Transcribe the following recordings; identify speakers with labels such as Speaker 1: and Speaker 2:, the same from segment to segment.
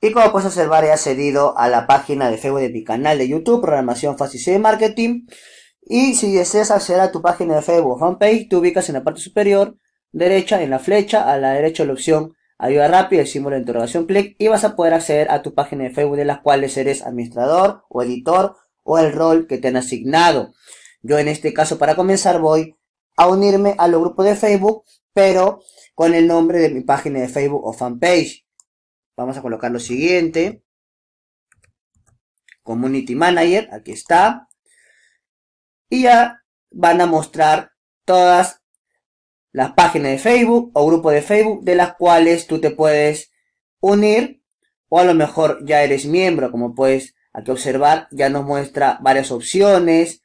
Speaker 1: Y como puedes observar, he accedido a la página de Facebook de mi canal de YouTube, Programación Fácil de Marketing. Y si deseas acceder a tu página de Facebook Fanpage te ubicas en la parte superior derecha, en la flecha, a la derecha la opción Ayuda rápida, el símbolo de interrogación, clic y vas a poder acceder a tu página de Facebook de las cuales eres administrador o editor o el rol que te han asignado. Yo en este caso para comenzar voy a unirme a los grupos de Facebook, pero con el nombre de mi página de Facebook o fanpage. Vamos a colocar lo siguiente. Community Manager, aquí está. Y ya van a mostrar todas las páginas de Facebook o grupos de Facebook de las cuales tú te puedes unir o a lo mejor ya eres miembro, como puedes aquí observar, ya nos muestra varias opciones,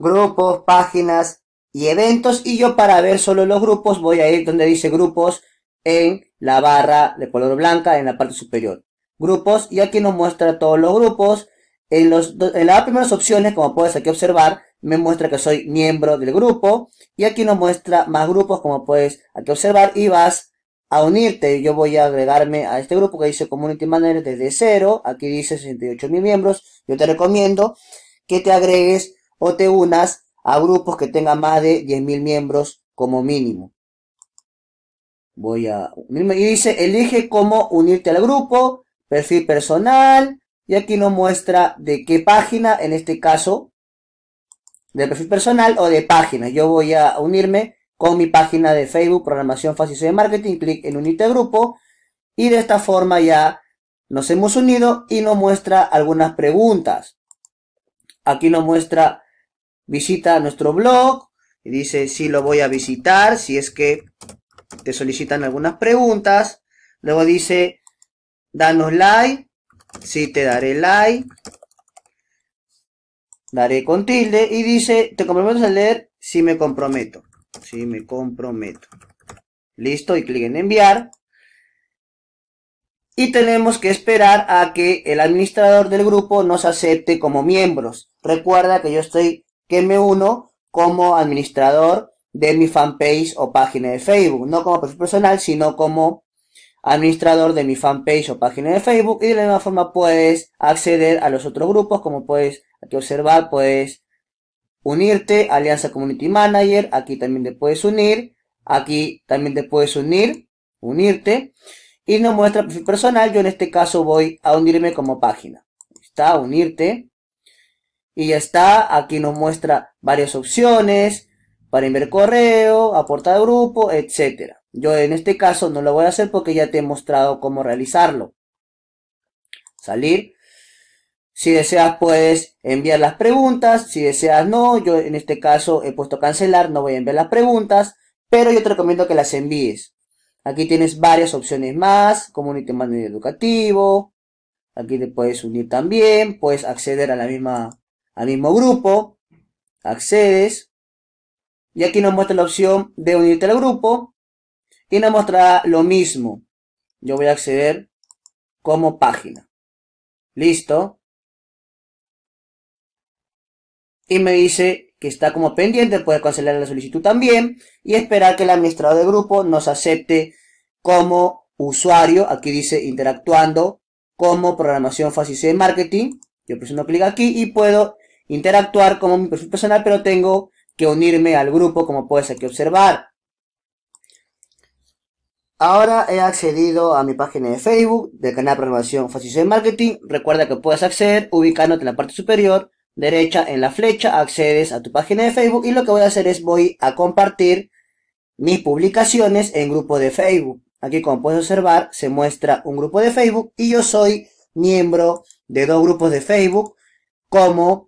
Speaker 1: grupos, páginas y eventos y yo para ver solo los grupos voy a ir donde dice grupos en la barra de color blanca en la parte superior. Grupos, y aquí nos muestra todos los grupos. En, los, en las primeras opciones, como puedes aquí observar, me muestra que soy miembro del grupo. Y aquí nos muestra más grupos, como puedes aquí observar, y vas a unirte. Yo voy a agregarme a este grupo que dice Community Manager desde cero. Aquí dice 68.000 miembros. Yo te recomiendo que te agregues o te unas a grupos que tengan más de 10.000 miembros como mínimo voy a unirme. Y dice, elige cómo unirte al grupo, perfil personal, y aquí nos muestra de qué página, en este caso, de perfil personal o de página. Yo voy a unirme con mi página de Facebook, Programación Fácil de Marketing, clic en unirte al grupo, y de esta forma ya nos hemos unido y nos muestra algunas preguntas. Aquí nos muestra, visita nuestro blog, y dice si lo voy a visitar, si es que te solicitan algunas preguntas. Luego dice, danos like. si te daré like. Daré con tilde. Y dice, te comprometes a leer. Si me comprometo. si me comprometo. Listo, y clic en enviar. Y tenemos que esperar a que el administrador del grupo nos acepte como miembros. Recuerda que yo estoy, que me uno como administrador de mi fanpage o página de Facebook, no como perfil personal, sino como administrador de mi fanpage o página de Facebook y de la misma forma puedes acceder a los otros grupos, como puedes observar, puedes unirte, Alianza Community Manager, aquí también te puedes unir, aquí también te puedes unir, unirte y nos muestra perfil personal, yo en este caso voy a unirme como página. Está, unirte. Y ya está, aquí nos muestra varias opciones, para enviar correo, aportar grupo, etc. Yo en este caso no lo voy a hacer porque ya te he mostrado cómo realizarlo. Salir. Si deseas puedes enviar las preguntas, si deseas no, yo en este caso he puesto cancelar, no voy a enviar las preguntas, pero yo te recomiendo que las envíes. Aquí tienes varias opciones más, Community Manager Educativo, aquí te puedes unir también, puedes acceder a la misma, al mismo grupo, accedes, y aquí nos muestra la opción de unirte al grupo. Y nos mostrará lo mismo. Yo voy a acceder como página. Listo. Y me dice que está como pendiente, puede cancelar la solicitud también y esperar que el administrador del grupo nos acepte como usuario. Aquí dice interactuando como programación fácil de marketing. Yo presiono clic aquí y puedo interactuar como mi perfil personal, pero tengo que unirme al grupo como puedes aquí observar. Ahora he accedido a mi página de Facebook del canal de programación Facilidad de Marketing. Recuerda que puedes acceder ubicándote en la parte superior derecha en la flecha, accedes a tu página de Facebook y lo que voy a hacer es voy a compartir mis publicaciones en grupo de Facebook. Aquí como puedes observar se muestra un grupo de Facebook y yo soy miembro de dos grupos de Facebook como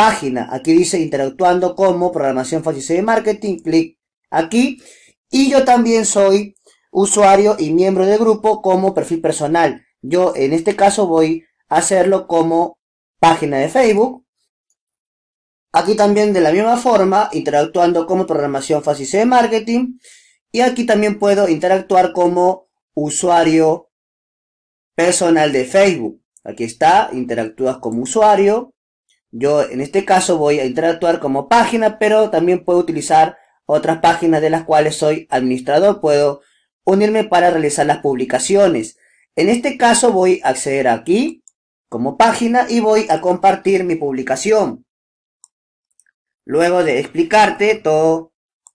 Speaker 1: página. Aquí dice interactuando como programación fácil de marketing. Clic aquí. Y yo también soy usuario y miembro del grupo como perfil personal. Yo en este caso voy a hacerlo como página de Facebook. Aquí también de la misma forma, interactuando como programación fácil de marketing. Y aquí también puedo interactuar como usuario personal de Facebook. Aquí está, interactúas como usuario. Yo en este caso voy a interactuar como página, pero también puedo utilizar otras páginas de las cuales soy administrador. Puedo unirme para realizar las publicaciones. En este caso voy a acceder aquí como página y voy a compartir mi publicación. Luego de explicarte toda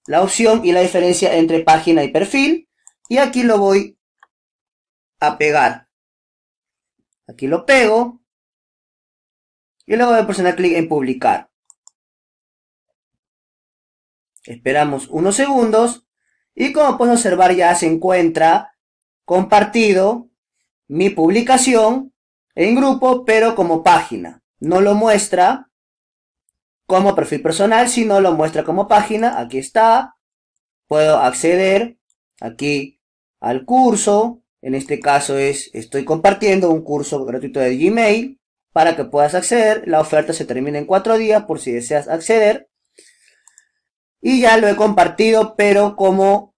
Speaker 1: la opción y la diferencia entre página y perfil. Y aquí lo voy a pegar. Aquí lo pego y luego a presionar clic en publicar. Esperamos unos segundos y como pueden observar ya se encuentra compartido mi publicación en grupo pero como página. No lo muestra como perfil personal, sino lo muestra como página. Aquí está. Puedo acceder aquí al curso. En este caso es, estoy compartiendo un curso gratuito de Gmail para que puedas acceder. La oferta se termina en cuatro días por si deseas acceder. Y ya lo he compartido, pero como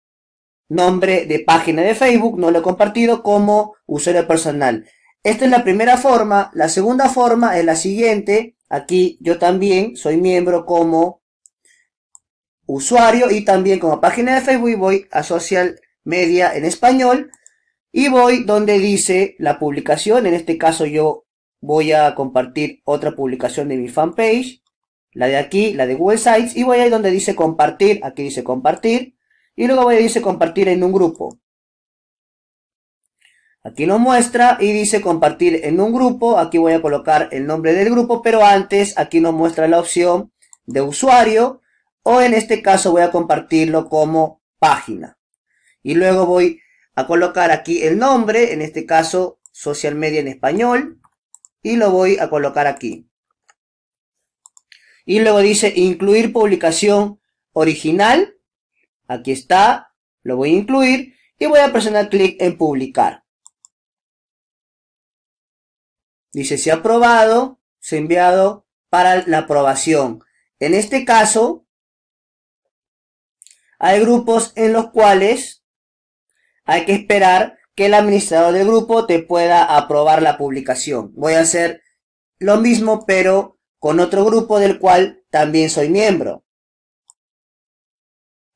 Speaker 1: nombre de página de Facebook, no lo he compartido como usuario personal. Esta es la primera forma. La segunda forma es la siguiente. Aquí yo también soy miembro como usuario y también como página de Facebook. voy a social media en español y voy donde dice la publicación. En este caso yo voy a compartir otra publicación de mi fanpage, la de aquí, la de Google Sites, y voy a donde dice compartir, aquí dice compartir, y luego voy a dice compartir en un grupo. Aquí nos muestra y dice compartir en un grupo, aquí voy a colocar el nombre del grupo, pero antes aquí nos muestra la opción de usuario, o en este caso voy a compartirlo como página. Y luego voy a colocar aquí el nombre, en este caso social media en español, y lo voy a colocar aquí. Y luego dice incluir publicación original. Aquí está, lo voy a incluir y voy a presionar clic en publicar. Dice se ha aprobado, se ha enviado para la aprobación. En este caso, hay grupos en los cuales hay que esperar que el administrador del grupo te pueda aprobar la publicación. Voy a hacer lo mismo, pero con otro grupo del cual también soy miembro.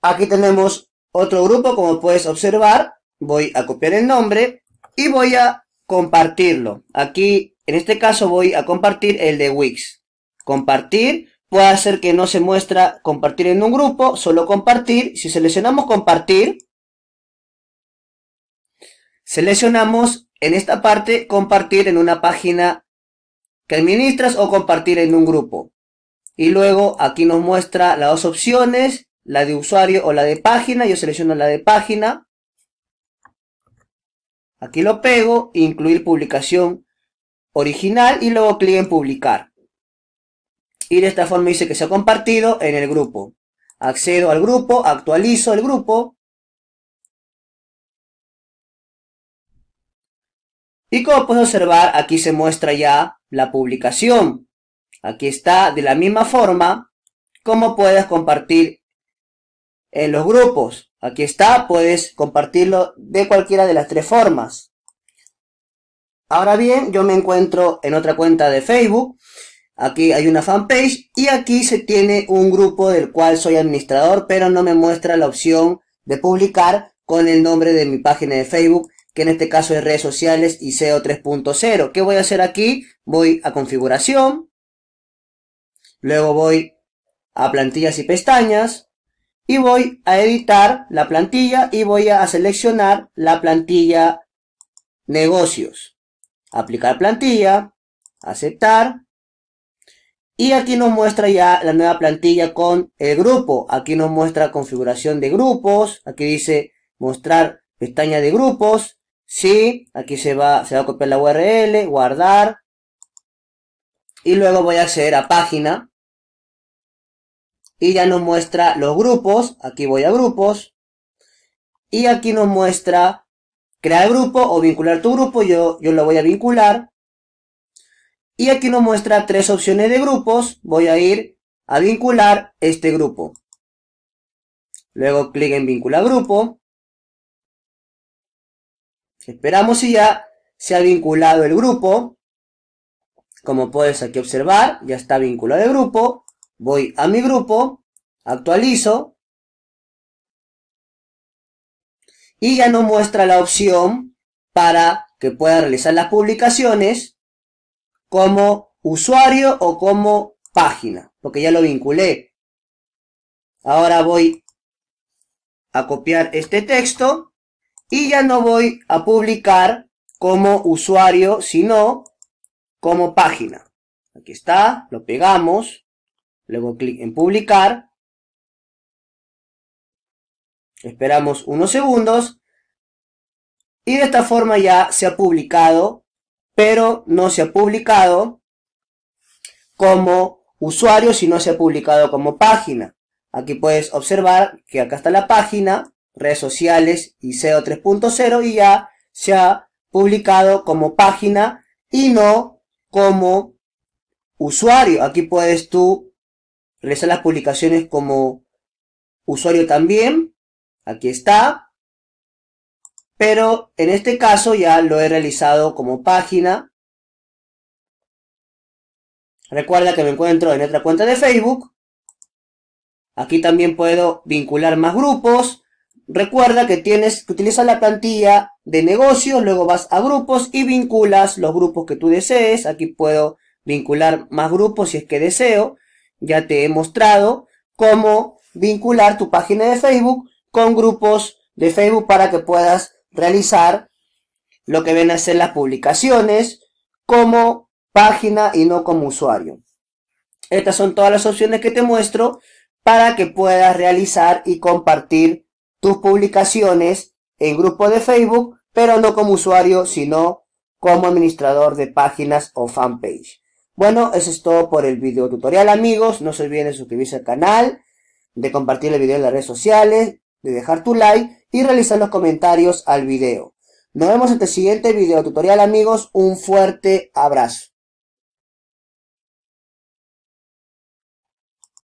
Speaker 1: Aquí tenemos otro grupo, como puedes observar. Voy a copiar el nombre y voy a compartirlo. Aquí, en este caso, voy a compartir el de Wix. Compartir puede hacer que no se muestra compartir en un grupo, solo compartir. Si seleccionamos compartir, Seleccionamos en esta parte compartir en una página que administras o compartir en un grupo. Y luego aquí nos muestra las dos opciones, la de usuario o la de página. Yo selecciono la de página. Aquí lo pego, incluir publicación original y luego clic en publicar. Y de esta forma dice que se ha compartido en el grupo. Accedo al grupo, actualizo el grupo Y como puedes observar, aquí se muestra ya la publicación. Aquí está de la misma forma como puedes compartir en los grupos. Aquí está, puedes compartirlo de cualquiera de las tres formas. Ahora bien, yo me encuentro en otra cuenta de Facebook. Aquí hay una fanpage y aquí se tiene un grupo del cual soy administrador, pero no me muestra la opción de publicar con el nombre de mi página de Facebook que en este caso es redes sociales y SEO 3.0. ¿Qué voy a hacer aquí? Voy a configuración, luego voy a plantillas y pestañas, y voy a editar la plantilla y voy a seleccionar la plantilla negocios. Aplicar plantilla, aceptar, y aquí nos muestra ya la nueva plantilla con el grupo. Aquí nos muestra configuración de grupos. Aquí dice mostrar pestaña de grupos. Sí, aquí se va, se va a copiar la URL, guardar. Y luego voy a acceder a página. Y ya nos muestra los grupos. Aquí voy a grupos. Y aquí nos muestra crear grupo o vincular tu grupo. Yo, yo lo voy a vincular. Y aquí nos muestra tres opciones de grupos. Voy a ir a vincular este grupo. Luego clic en vincular grupo. Esperamos si ya se ha vinculado el grupo. Como puedes aquí observar, ya está vinculado el grupo. Voy a mi grupo, actualizo. Y ya nos muestra la opción para que pueda realizar las publicaciones como usuario o como página, porque ya lo vinculé. Ahora voy a copiar este texto y ya no voy a publicar como usuario, sino como página. Aquí está, lo pegamos, luego clic en publicar. Esperamos unos segundos. Y de esta forma ya se ha publicado, pero no se ha publicado como usuario, sino se ha publicado como página. Aquí puedes observar que acá está la página redes sociales y SEO 3.0 y ya se ha publicado como página y no como usuario. Aquí puedes tú realizar las publicaciones como usuario también. Aquí está. Pero en este caso ya lo he realizado como página. Recuerda que me encuentro en otra cuenta de Facebook. Aquí también puedo vincular más grupos. Recuerda que tienes que utilizar la plantilla de negocios, luego vas a grupos y vinculas los grupos que tú desees. Aquí puedo vincular más grupos si es que deseo. Ya te he mostrado cómo vincular tu página de Facebook con grupos de Facebook para que puedas realizar lo que ven a ser las publicaciones como página y no como usuario. Estas son todas las opciones que te muestro para que puedas realizar y compartir tus publicaciones en grupo de Facebook, pero no como usuario, sino como administrador de páginas o fanpage. Bueno, eso es todo por el video tutorial, amigos. No se olviden de suscribirse al canal, de compartir el video en las redes sociales, de dejar tu like y realizar los comentarios al video. Nos vemos en el siguiente video tutorial, amigos. Un fuerte abrazo.